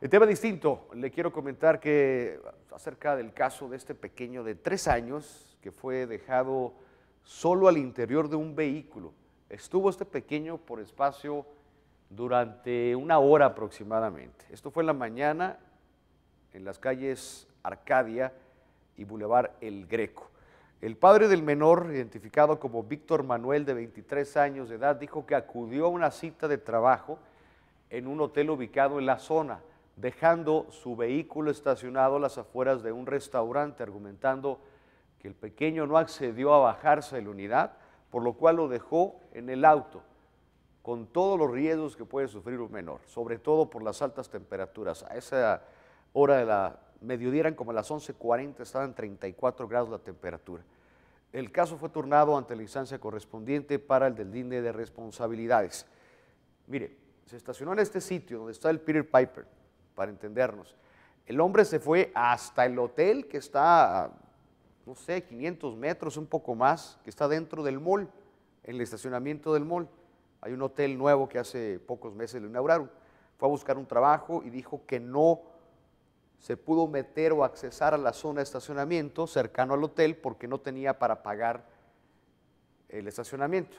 El tema distinto, le quiero comentar que acerca del caso de este pequeño de tres años que fue dejado solo al interior de un vehículo. Estuvo este pequeño por espacio durante una hora aproximadamente. Esto fue en la mañana en las calles Arcadia y Boulevard El Greco. El padre del menor, identificado como Víctor Manuel, de 23 años de edad, dijo que acudió a una cita de trabajo en un hotel ubicado en la zona dejando su vehículo estacionado a las afueras de un restaurante, argumentando que el pequeño no accedió a bajarse de la unidad, por lo cual lo dejó en el auto, con todos los riesgos que puede sufrir un menor, sobre todo por las altas temperaturas. A esa hora de la mediodía eran como a las 11.40, estaban 34 grados la temperatura. El caso fue turnado ante la instancia correspondiente para el del DINE de responsabilidades. Mire, se estacionó en este sitio donde está el Peter Piper, para entendernos. El hombre se fue hasta el hotel que está, no sé, 500 metros, un poco más, que está dentro del mall, en el estacionamiento del mall. Hay un hotel nuevo que hace pocos meses lo inauguraron. Fue a buscar un trabajo y dijo que no se pudo meter o accesar a la zona de estacionamiento cercano al hotel porque no tenía para pagar el estacionamiento.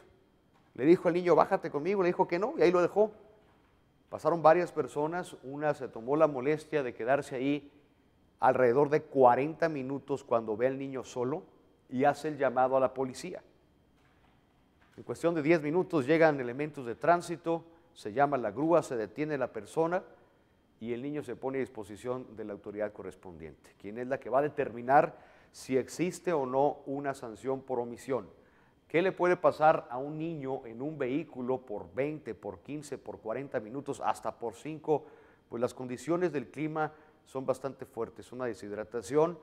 Le dijo al niño, bájate conmigo, le dijo que no, y ahí lo dejó. Pasaron varias personas, una se tomó la molestia de quedarse ahí alrededor de 40 minutos cuando ve al niño solo y hace el llamado a la policía. En cuestión de 10 minutos llegan elementos de tránsito, se llama la grúa, se detiene la persona y el niño se pone a disposición de la autoridad correspondiente, quien es la que va a determinar si existe o no una sanción por omisión. ¿Qué le puede pasar a un niño en un vehículo por 20, por 15, por 40 minutos, hasta por 5? Pues las condiciones del clima son bastante fuertes. Una deshidratación,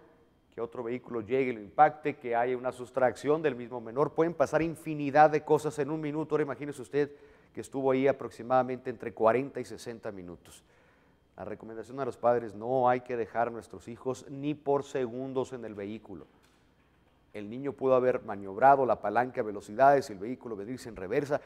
que otro vehículo llegue y lo impacte, que haya una sustracción del mismo menor. Pueden pasar infinidad de cosas en un minuto. Ahora imagínese usted que estuvo ahí aproximadamente entre 40 y 60 minutos. La recomendación a los padres, no hay que dejar a nuestros hijos ni por segundos en el vehículo el niño pudo haber maniobrado la palanca a velocidades, y el vehículo venirse en reversa.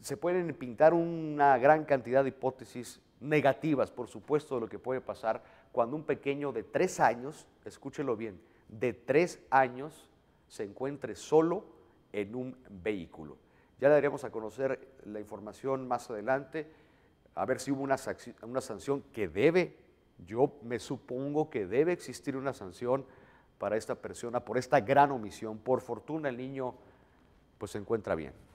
Se pueden pintar una gran cantidad de hipótesis negativas, por supuesto, de lo que puede pasar cuando un pequeño de tres años, escúchelo bien, de tres años se encuentre solo en un vehículo. Ya le daremos a conocer la información más adelante, a ver si hubo una, una sanción que debe, yo me supongo que debe existir una sanción para esta persona por esta gran omisión. Por fortuna el niño pues se encuentra bien.